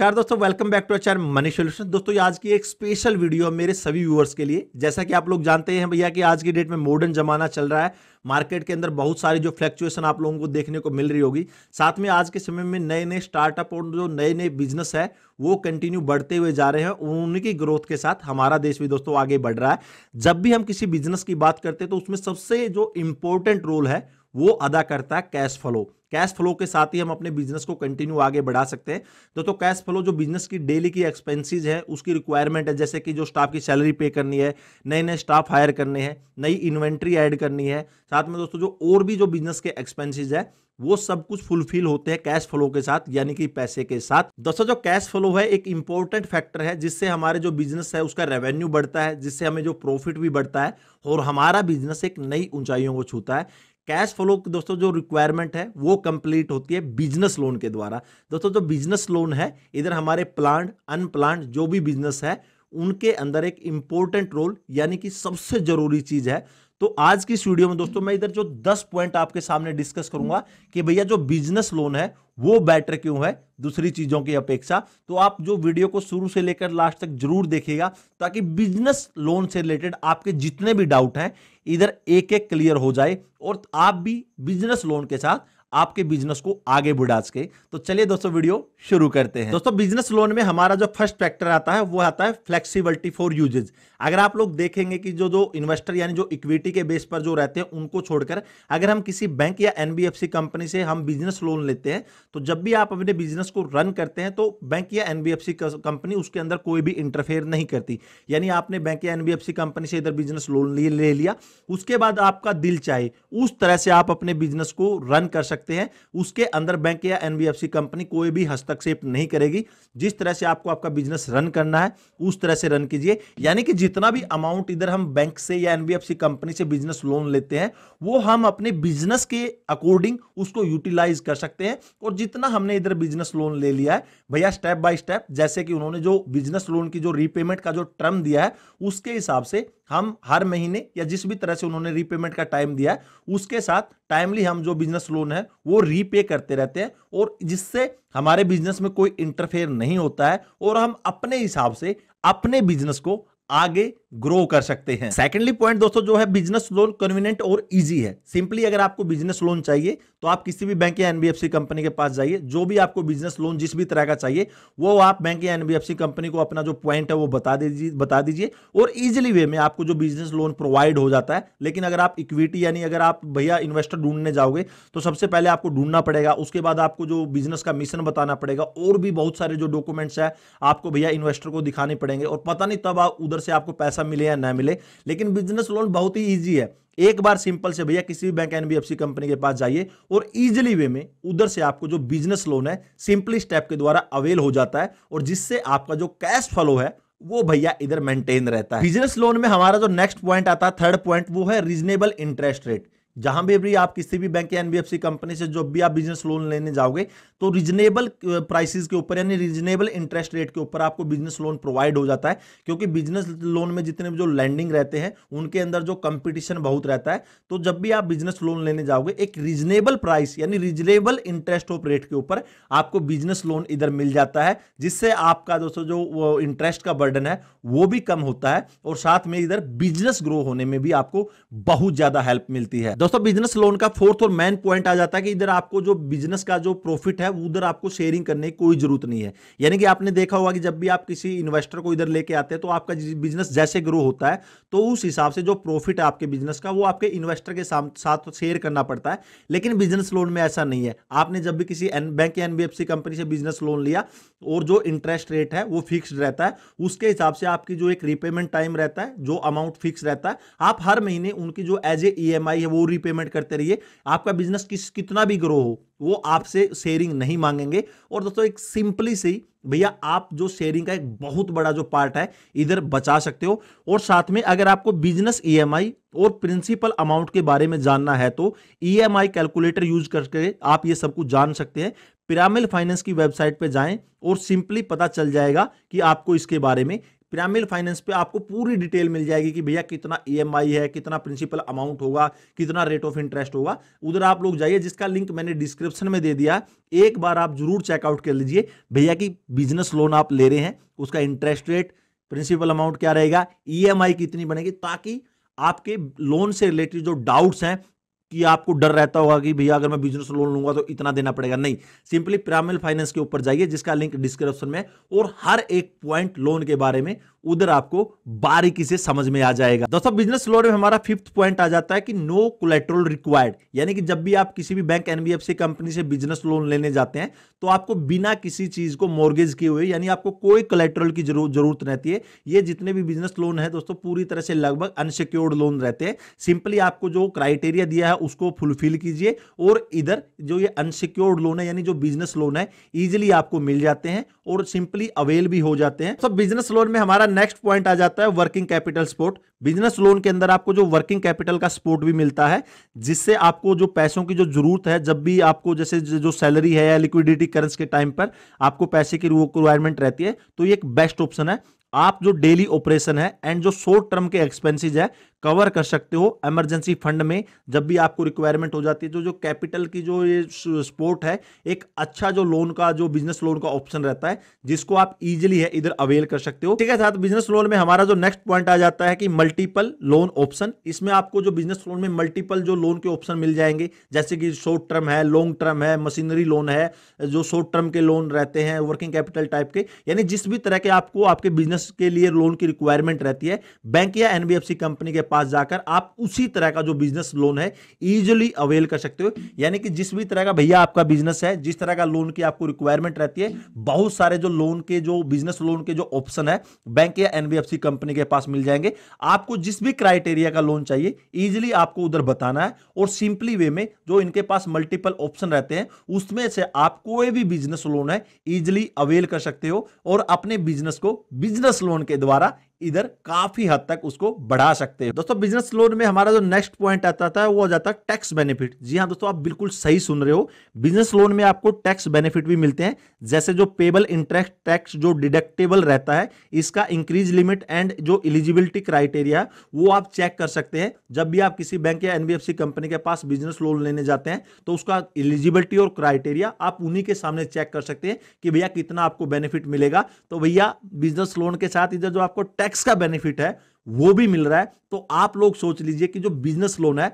नमस्कार दोस्तों welcome back to Achar money solution दोस्तों आज की एक स्पेशल वीडियो है मेरे सभी व्यूअर्स के लिए जैसा कि आप लोग जानते हैं भैया कि आज की डेट में मॉडर्न जमाना चल रहा है मार्केट के अंदर बहुत सारी जो फ्लैक्चुएशन आप लोगों को देखने को मिल रही होगी साथ में आज के समय में नए नए स्टार्टअप और जो नए नए बिजनेस है वो कंटिन्यू बढ़ते हुए जा रहे हैं उनकी ग्रोथ के साथ हमारा देश भी दोस्तों आगे बढ़ रहा है जब भी हम किसी बिजनेस की बात करते हैं तो उसमें सबसे जो इंपॉर्टेंट रोल है वो अदा करता है कैश फ्लो कैश फ्लो के साथ ही हम अपने बिजनेस को कंटिन्यू आगे बढ़ा सकते हैं दोस्तों तो कैश फ्लो तो जो बिजनेस की डेली की एक्सपेंसेस है उसकी रिक्वायरमेंट है जैसे कि जो स्टाफ की सैलरी पे करनी है नए नए स्टाफ हायर करने हैं नई इन्वेंट्री ऐड करनी है साथ में दोस्तों जो और भी जो बिजनेस के एक्सपेंसिज है वो सब कुछ फुलफिल होते हैं कैश फ्लो के साथ यानी कि पैसे के साथ दोस्तों जो कैश फ्लो है एक इंपॉर्टेंट फैक्टर है जिससे हमारे जो बिजनेस है उसका रेवेन्यू बढ़ता है जिससे हमें जो प्रॉफिट भी बढ़ता है और हमारा बिजनेस एक नई ऊंचाइयों को छूता है कैश फ्लो दोस्तों जो रिक्वायरमेंट है वो कंप्लीट होती है बिजनेस लोन के द्वारा दोस्तों जो बिजनेस लोन है इधर हमारे प्लांट अनप्लांट जो भी बिजनेस है उनके अंदर एक इंपॉर्टेंट रोल यानी कि सबसे जरूरी चीज है तो आज की इस वीडियो में दोस्तों मैं इधर जो दस पॉइंट आपके सामने डिस्कस करूंगा कि भैया जो बिजनेस लोन है वो बेटर क्यों है दूसरी चीजों की अपेक्षा तो आप जो वीडियो को शुरू से लेकर लास्ट तक जरूर देखिएगा ताकि बिजनेस लोन से रिलेटेड आपके जितने भी डाउट हैं इधर एक एक क्लियर हो जाए और आप भी बिजनेस लोन के साथ आपके बिजनेस को आगे बढ़ा सके तो चलिए दोस्तों वीडियो शुरू करते हैं दोस्तों बिजनेस लोन में हमारा जो फर्स्ट फैक्टर आता है वो आता है फ्लेक्सीबिलिटी फॉर यूजेज अगर आप लोग देखेंगे कि जो जो इन्वेस्टर यानी जो इक्विटी के बेस पर जो रहते हैं उनको छोड़कर अगर हम किसी बैंक या एनबीएफसी कंपनी से हम बिजनेस लोन लेते हैं तो जब भी आप अपने बिजनेस को रन करते हैं तो बैंक या एनबीएफसी कंपनी उसके अंदर कोई भी इंटरफेयर नहीं करती यानी आपने बैंक या एनबीएफसी कंपनी से इधर बिजनेस लोन ले लिया उसके बाद आपका दिल चाहे उस तरह से आप अपने बिजनेस को रन कर सकते सकते हैं उसके अंदर बैंक या एनबीएफसी कंपनी कोई भी हस्तक्षेप नहीं करेगी जिस तरह से आपको आपका बिजनेस रन करना है उस तरह से रन कीजिए यानी कि जितना भी अमाउंट इधर हम बैंक से या एनबीएफसी कंपनी से बिजनेस लोन लेते हैं वो हम अपने बिजनेस के अकॉर्डिंग उसको यूटिलाइज कर सकते हैं और जितना हमने इधर बिजनेस लोन ले लिया है भैया स्टेप बाय स्टेप जैसे कि उन्होंने जो बिजनेस लोन की जो रीपेमेंट का जो टर्म दिया है उसके हिसाब से हम हर महीने या जिस भी तरह से उन्होंने रीपेमेंट का टाइम दिया है उसके साथ टाइमली हम जो बिजनेस लोन है वो रीपे करते रहते हैं और जिससे हमारे बिजनेस में कोई इंटरफेयर नहीं होता है और हम अपने हिसाब से अपने बिजनेस को आगे ग्रो कर सकते हैं सेकेंडली पॉइंट दोस्तों जो है बिजनेस लोन कन्वीनियंट और इजी है सिंपली अगर आपको बिजनेस लोन चाहिए तो आप किसी भी बैंक या एनबीएफसी कंपनी के पास जाइए जो भी आपको बिजनेस लोन जिस भी तरह का चाहिए वो आप बैंक या एनबीएफसी कंपनी को अपना जो पॉइंट है वो बता दीजिए बता दीजिए और इजिली वे में आपको जो बिजनेस लोन प्रोवाइड हो जाता है लेकिन अगर आप इक्विटी यानी अगर आप भैया इन्वेस्टर ढूंढने जाओगे तो सबसे पहले आपको ढूंढना पड़ेगा उसके बाद आपको जो बिजनेस का मिशन बताना पड़ेगा और भी बहुत सारे जो डॉक्यूमेंट्स है आपको भैया इन्वेस्टर को दिखाने पड़ेंगे और पता नहीं तब आप उधर उधर से आपको पैसा मिले या ना मिले लेकिन बिजनेस लोन बहुत ही ईजी है एक बार सिंपल से भैया किसी भी बैंक एनबीएफसी कंपनी के पास जाइए और इजिली वे में उधर से आपको जो बिजनेस लोन है सिंपली स्टेप के द्वारा अवेल हो जाता है और जिससे आपका जो कैश फ्लो है वो भैया इधर मेंटेन रहता है बिजनेस लोन में हमारा जो नेक्स्ट पॉइंट आता है थर्ड पॉइंट वो है रीजनेबल इंटरेस्ट रेट जहां भी भी आप किसी भी बैंक या एनबीएफसी कंपनी से जो भी आप बिजनेस लोन लेने जाओगे तो रीजनेबल प्राइसेस के ऊपर यानी रीजनेबल इंटरेस्ट रेट के ऊपर आपको बिजनेस लोन प्रोवाइड हो जाता है क्योंकि बिजनेस लोन में जितने भी जो लैंडिंग रहते हैं उनके अंदर जो कंपटीशन बहुत रहता है तो जब भी आप बिजनेस लोन लेने जाओगे एक रीजनेबल प्राइस यानी रीजनेबल इंटरेस्ट ऑफ रेट के ऊपर आपको बिजनेस लोन इधर मिल जाता है जिससे आपका दोस्तों जो इंटरेस्ट का बर्डन है वो भी कम होता है और साथ में इधर बिजनेस ग्रो होने में भी आपको बहुत ज्यादा हेल्प मिलती है दोस्तों बिजनेस लोन का फोर्थ और मेन पॉइंट आ जाता है कि इधर आपको जो बिजनेस का जो प्रॉफिट है उधर आपको शेयरिंग करने की कोई जरूरत नहीं है यानी कि आपने देखा होगा कि जब भी आप किसी इन्वेस्टर को इधर लेके आते हैं तो आपका बिजनेस जैसे ग्रो होता है तो उस हिसाब से जो प्रॉफिट है आपके बिजनेस का वो आपके इन्वेस्टर के साथ शेयर करना पड़ता है लेकिन बिजनेस लोन में ऐसा नहीं है आपने जब भी किसी बैंक या एनबीएफसी कंपनी से बिजनेस लोन लिया और जो इंटरेस्ट रेट है वो फिक्स रहता है उसके हिसाब से आपकी जो एक रिपेमेंट टाइम रहता है जो अमाउंट फिक्स रहता है आप हर महीने उनकी जो एज ए ई है वो पेमेंट करते रहिए आपका बिजनेस किस कितना भी ग्रो हो वो आपसे शेयरिंग नहीं मांगेंगे और दोस्तों एक सिंपली सी भैया आप जो शेयरिंग का एक बहुत बड़ा जो पार्ट है इधर बचा सकते हो और साथ में अगर आपको बिजनेस ईएमआई e और प्रिंसिपल अमाउंट के बारे में जानना है तो ईएमआई कैलकुलेटर यूज करके आप ये सब कुछ जान सकते हैं पिरामिल फाइनेंस की वेबसाइट पे जाएं और सिंपली पता चल जाएगा कि आपको इसके बारे में पिरामिल फाइनेंस पे आपको पूरी डिटेल मिल जाएगी कि भैया कितना ईएमआई e है कितना प्रिंसिपल अमाउंट होगा कितना रेट ऑफ इंटरेस्ट होगा उधर आप लोग जाइए जिसका लिंक मैंने डिस्क्रिप्शन में दे दिया एक बार आप जरूर चेकआउट कर लीजिए भैया की बिजनेस लोन आप ले रहे हैं उसका इंटरेस्ट रेट प्रिंसिपल अमाउंट क्या रहेगा ई e कितनी बनेगी ताकि आपके लोन से रिलेटेड जो डाउट्स हैं कि आपको डर रहता होगा कि भैया अगर मैं बिजनेस लोन लूंगा तो इतना देना पड़ेगा नहीं सिंपली पिरामिल फाइनेंस के ऊपर जाइए जिसका लिंक डिस्क्रिप्शन में और हर एक पॉइंट लोन के बारे में उधर आपको बारीकी से समझ में आ जाएगा दोस्तों बिजनेस लोन में हमारा फिफ्थ पॉइंट आ जाता है कि नो कोलेट्रोल रिक्वायर्ड यानी कि जब भी आप किसी भी बैंक एनबीएफसी कंपनी से बिजनेस लोन लेने जाते हैं तो आपको बिना किसी चीज को मॉर्गेज किए हुए यानी आपको कोई कोलेट्रोल की जरूरत रहती है ये जितने भी बिजनेस लोन है दोस्तों पूरी तरह से लगभग अनसिक्योर्ड लोन रहते हैं सिंपली आपको जो क्राइटेरिया दिया है है उसको फुलफिल कीजिए और इधर जो ये अनसिक्योर्ड लोन है यानी जो बिजनेस लोन है इजिली आपको मिल जाते हैं और सिंपली अवेल भी हो जाते हैं सब बिजनेस लोन में हमारा नेक्स्ट पॉइंट आ जाता है working capital support business loan के अंदर आपको जो वर्किंग कैपिटल का सपोर्ट भी मिलता है जिससे आपको जो पैसों की जो जरूरत है जब भी आपको जैसे जो सैलरी है या लिक्विडिटी करंस के टाइम पर आपको पैसे की रिक्वायरमेंट रहती है तो ये एक बेस्ट ऑप्शन है आप जो डेली ऑपरेशन है एंड जो शॉर्ट टर्म के एक्सपेंसिज है कवर कर सकते हो इमरजेंसी फंड में जब भी आपको रिक्वायरमेंट हो जाती है जो जो कैपिटल की जो ये स्पोर्ट है एक अच्छा जो लोन का जो बिजनेस लोन का ऑप्शन रहता है जिसको आप इजिली है इधर अवेल कर सकते हो ठीक है साथ बिजनेस लोन में हमारा जो नेक्स्ट पॉइंट आ जाता है कि मल्टीपल लोन ऑप्शन इसमें आपको जो बिजनेस लोन में मल्टीपल जो लोन के ऑप्शन मिल जाएंगे जैसे कि शॉर्ट टर्म है लॉन्ग टर्म है मशीनरी लोन है जो शॉर्ट टर्म के लोन रहते हैं वर्किंग कैपिटल टाइप के यानी जिस भी तरह के आपको आपके बिजनेस के लिए लोन की रिक्वायरमेंट रहती है बैंक या एनबीएफसी कंपनी के पास जाकर आप उसी तरह का जो बिजनेस लोन है इजिली अवेल कर सकते हो यानी कि जिस भी तरह का भैया आपका बिजनेस है जिस तरह का लोन की आपको रिक्वायरमेंट रहती है बहुत सारे जो लोन के जो बिजनेस लोन के जो ऑप्शन है बैंक या एनबीएफसी कंपनी के पास मिल जाएंगे आपको जिस भी क्राइटेरिया का लोन चाहिए इजिली आपको उधर बताना है और सिंपली वे में जो इनके पास मल्टीपल ऑप्शन रहते हैं उसमें से आप कोई भी बिजनेस लोन है इजिली अवेल कर सकते हो और अपने बिजनेस को बिजनेस लोन के द्वारा इधर काफी हद तक उसको बढ़ा सकते हैं दोस्तों बिजनेस लोन में हमारा जो नेक्स्ट पॉइंट आता था वो हो जाता है टैक्स बेनिफिट जी हाँ दोस्तों आप बिल्कुल सही सुन रहे हो बिजनेस लोन में आपको टैक्स बेनिफिट भी मिलते हैं जैसे जो पेबल इंटरेस्ट टैक्स जो डिडक्टेबल रहता है इसका इंक्रीज लिमिट एंड जो एलिजिबिलिटी क्राइटेरिया वो आप चेक कर सकते हैं जब भी आप किसी बैंक या एनबीएफसी कंपनी के पास बिजनेस लोन लेने जाते हैं तो उसका एलिजिबिलिटी और क्राइटेरिया आप उन्हीं के सामने चेक कर सकते हैं कि भैया कितना आपको बेनिफिट मिलेगा तो भैया बिजनेस लोन के साथ इधर जो आपको टैक्स टैक्स का बेनिफिट है वो भी मिल रहा है तो आप लोग सोच लीजिए कि जो बिजनेस लोन है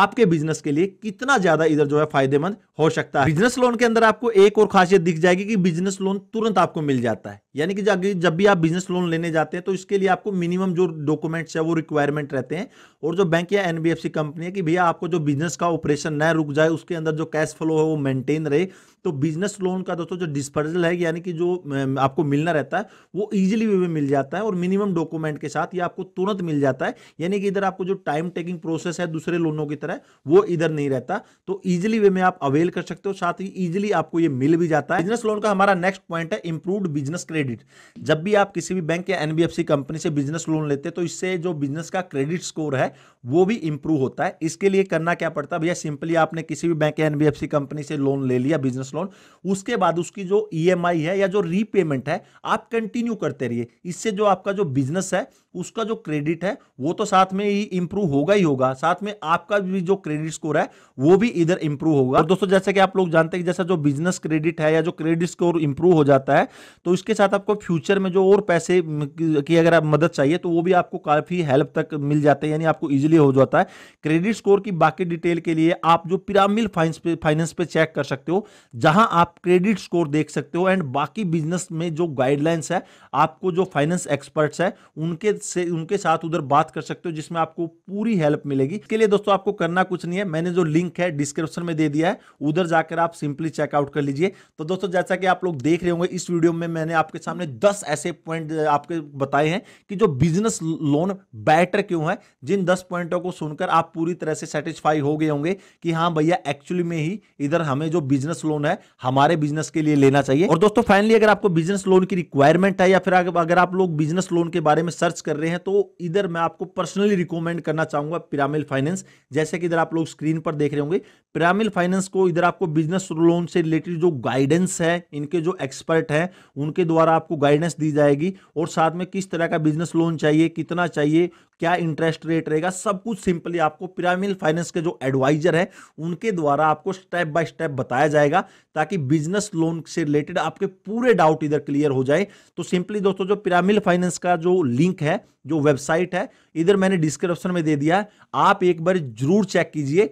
आपके बिजनेस के लिए कितना ज्यादा इधर जो है फायदेमंद हो सकता है बिजनेस लोन के अंदर आपको एक और खासियत दिख जाएगी कि बिजनेस लोन तुरंत आपको मिल जाता है यानी कि जब भी आप बिजनेस लोन लेने जाते हैं तो इसके लिए आपको मिनिमम जो डॉक्यूमेंट्स है वो रिक्वायरमेंट रहते हैं और जो बैंक या एनबीएफसी कंपनी है कि भैया आपको जो बिजनेस का ऑपरेशन न रुक जाए उसके अंदर जो कैश फ्लो है वो मेंटेन रहे तो बिजनेस लोन का दोस्तों जो डिस्पर्जल है यानी कि जो आपको मिलना रहता है वो ईजिली वे में मिल जाता है और मिनिमम डॉक्यूमेंट के साथ ये आपको तुरंत मिल जाता है यानी कि इधर आपको जो टाइम टेकिंग प्रोसेस है दूसरे लोनों की तरह वो इधर नहीं रहता तो ईजिली वे में आप अवेल कर सकते हो साथ ही ईजिली आपको ये मिल भी जाता है बिजनेस लोन का हमारा नेक्स्ट पॉइंट है इंप्रूव बिजनेस क्रेडिट जब भी आप किसी भी बैंक या एनबीएफसी कंपनी से बिजनेस लोन लेते हैं तो इससे जो बिजनेस का क्रेडिट स्कोर है वो भी इंप्रूव होता है इसके लिए करना क्या पड़ता है भैया सिंपली आपने किसी भी बैंक या एनबीएफसी कंपनी से लोन ले लिया बिजनेस बिजनेस लोन उसके बाद उसकी जो ई e है या जो रीपेमेंट है आप कंटिन्यू करते रहिए इससे जो आपका जो बिजनेस है उसका जो क्रेडिट है वो तो साथ में ही इंप्रूव होगा ही होगा साथ में आपका भी जो क्रेडिट स्कोर है वो भी इधर इंप्रूव होगा और दोस्तों जैसे कि आप लोग जानते हैं जैसा जो बिजनेस क्रेडिट है या जो क्रेडिट स्कोर इंप्रूव हो जाता है तो इसके साथ आपको फ्यूचर में जो और पैसे की अगर आप मदद चाहिए तो वो भी आपको काफी हेल्प तक मिल जाते हैं यानी आपको इजिली हो जाता है क्रेडिट स्कोर की बाकी डिटेल के लिए आप जो पिरामिल फाइनेंस पे फाइनेंस पे चेक कर सकते हो जहां आप क्रेडिट स्कोर देख सकते हो एंड बाकी बिजनेस में जो गाइडलाइंस है आपको जो फाइनेंस एक्सपर्ट्स है उनके से उनके साथ उधर बात कर सकते हो जिसमें आपको पूरी हेल्प मिलेगी इसके लिए दोस्तों आपको करना कुछ नहीं है मैंने जो लिंक है डिस्क्रिप्शन में दे दिया है उधर जाकर आप सिंपली चेकआउट कर लीजिए तो दोस्तों जैसा कि आप लोग देख रहे होंगे इस वीडियो में मैंने आपके सामने दस ऐसे पॉइंट आपके बताए हैं कि जो बिजनेस लोन बेटर क्यों है जिन दस पॉइंटों को सुनकर आप पूरी तरह से सेटिस्फाई हो गए होंगे कि हाँ भैया एक्चुअली में ही इधर हमें जो बिजनेस लोन है हमारे बिजनेस के लिए लेना चाहिए और दोस्तों फाइनली अगर आपको बिजनेस लोन की रिक्वायरमेंट है या फिर अगर आप लोग बिजनेस लोन के बारे में सर्च कर रहे हैं तो इधर मैं आपको पर्सनली रिकमेंड करना चाहूंगा पिरामिल फाइनेंस जैसे कि इधर आप लोग स्क्रीन पर देख रहे होंगे पिरामिल फाइनेंस को इधर आपको बिजनेस लोन से रिलेटेड जो गाइडेंस है इनके जो एक्सपर्ट हैं उनके द्वारा आपको गाइडेंस दी जाएगी और साथ में किस तरह का बिजनेस लोन चाहिए कितना चाहिए क्या इंटरेस्ट रेट रहेगा सब कुछ सिंपली आपको पिरामिल फाइनेंस के जो एडवाइजर है उनके द्वारा आपको स्टेप बाय स्टेप बताया जाएगा ताकि बिजनेस लोन से रिलेटेड आपके पूरे डाउट इधर क्लियर हो जाए तो सिंपली दोस्तों जो पिरामिल फाइनेंस का जो लिंक है जो वेबसाइट है इधर मैंने डिस्क्रिप्शन में दे दिया है आप एक बार जरूर चेक कीजिए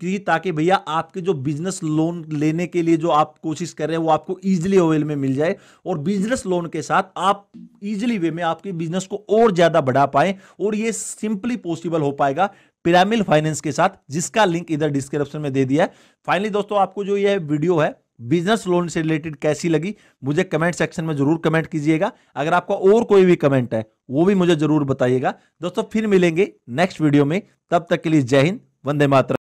कि ताकि भैया आपके जो बिजनेस लोन लेने के लिए जो आप कोशिश कर रहे हैं वो आपको इजिली अवेल में मिल जाए और बिजनेस लोन के साथ आप इजिली वे में आपके बिजनेस को और ज्यादा बढ़ा पाए और ये ये सिंपली पॉसिबल हो पाएगा पिरामिल फाइनेंस के साथ जिसका लिंक इधर डिस्क्रिप्शन में दे दिया है फाइनली दोस्तों आपको जो ये वीडियो है बिजनेस लोन से रिलेटेड कैसी लगी मुझे कमेंट सेक्शन में जरूर कमेंट कीजिएगा अगर आपका और कोई भी कमेंट है वो भी मुझे जरूर बताइएगा दोस्तों फिर मिलेंगे नेक्स्ट वीडियो में तब तक के लिए जय हिंद वंदे मातरम